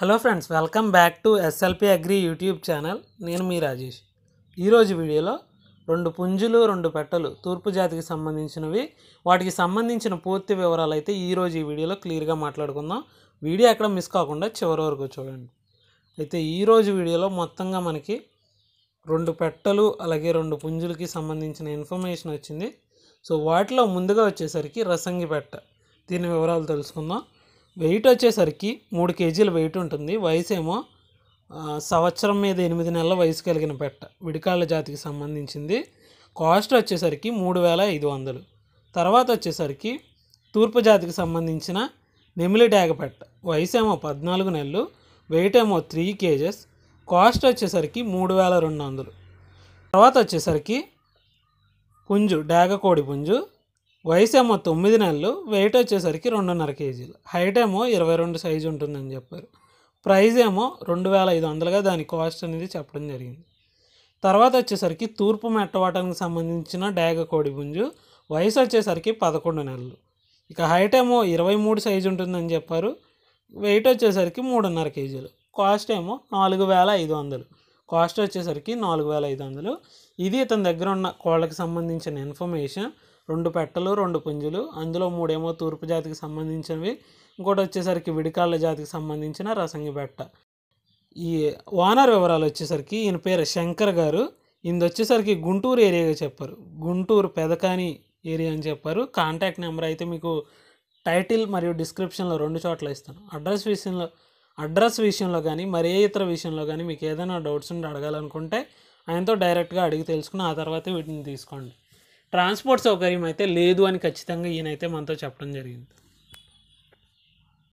hello friends welcome back to SLP agri YouTube channel నేను మీ రాజేష్ ఈరోజు వీడియోలో రెండు పుంజులు రెండు పెట్టలు తూర్పు జాతికి సంబంధించినవి వాటికి సంబంధించిన పూర్తి వివరాలు అయితే ఈరోజు ఈ వీడియోలో క్లియర్గా మాట్లాడుకుందాం వీడియో ఎక్కడ మిస్ కాకుండా చివరి వరకు చూడండి అయితే ఈరోజు వీడియోలో మొత్తంగా మనకి రెండు పెట్టలు అలాగే రెండు పుంజులకి సంబంధించిన ఇన్ఫర్మేషన్ వచ్చింది సో వాటిలో ముందుగా వచ్చేసరికి రసంగి పెట్ట దీని వివరాలు తెలుసుకుందాం వెయిట్ వచ్చేసరికి మూడు కేజీల వెయిట్ ఉంటుంది వయసు ఏమో సంవత్సరం మీద ఎనిమిది నెలల వయసు కలిగిన పెట్ట విడికాళ్ళ జాతికి సంబంధించింది కాస్ట్ వచ్చేసరికి మూడు వేల ఐదు వందలు తర్వాత వచ్చేసరికి తూర్పు జాతికి సంబంధించిన నెమిలి డ్యాగ పెట్ట వయసు ఏమో పద్నాలుగు నెలలు వెయిట్ ఏమో త్రీ కేజెస్ కాస్ట్ వచ్చేసరికి మూడు వేల రెండు వందలు తర్వాత వచ్చేసరికి పుంజు డ్యాగ కోడి పుంజు వయసు ఏమో తొమ్మిది నెలలు వెయిట్ వచ్చేసరికి రెండున్నర కేజీలు హైట్ ఏమో ఇరవై రెండు సైజు ఉంటుందని చెప్పారు ప్రైజ్ ఏమో రెండు వేల ఐదు వందలుగా దాని కాస్ట్ అనేది చెప్పడం జరిగింది తర్వాత వచ్చేసరికి తూర్పు మెట్టవాటానికి సంబంధించిన డాగ కోడి పుంజు వయసు వచ్చేసరికి పదకొండు నెలలు ఇక హైట్ ఏమో ఇరవై మూడు సైజు ఉంటుందని చెప్పారు వెయిట్ వచ్చేసరికి మూడున్నర కేజీలు కాస్ట్ ఏమో నాలుగు వేల ఐదు వందలు కాస్ట్ వచ్చేసరికి నాలుగు వేల ఐదు వందలు ఇది ఇతని దగ్గర ఉన్న కోళ్ళకి సంబంధించిన ఇన్ఫర్మేషన్ రెండు పెట్టలు రెండు పుంజులు అందులో మూడేమో తూర్పు జాతికి సంబంధించినవి ఇంకోటి వచ్చేసరికి విడికాళ్ళ జాతికి సంబంధించిన రసంగి పెట్ట ఈ ఓనర్ వివరాలు వచ్చేసరికి ఈయన పేరు శంకర్ గారు ఈయన వచ్చేసరికి గుంటూరు ఏరియాగా చెప్పారు గుంటూరు పెదకాని ఏరియా అని చెప్పారు కాంటాక్ట్ నెంబర్ అయితే మీకు టైటిల్ మరియు డిస్క్రిప్షన్లో రెండు చోట్ల ఇస్తాను అడ్రస్ విషయంలో అడ్రస్ విషయంలో కానీ మరే ఇతర విషయంలో కానీ మీకు ఏదైనా డౌట్స్ ఉంటే అడగాలనుకుంటే ఆయనతో డైరెక్ట్గా అడిగి తెలుసుకుని ఆ తర్వాత వీటిని తీసుకోండి ట్రాన్స్పోర్ట్ సౌకర్యం అయితే లేదు అని ఖచ్చితంగా ఈయనైతే మనతో చెప్పడం జరిగింది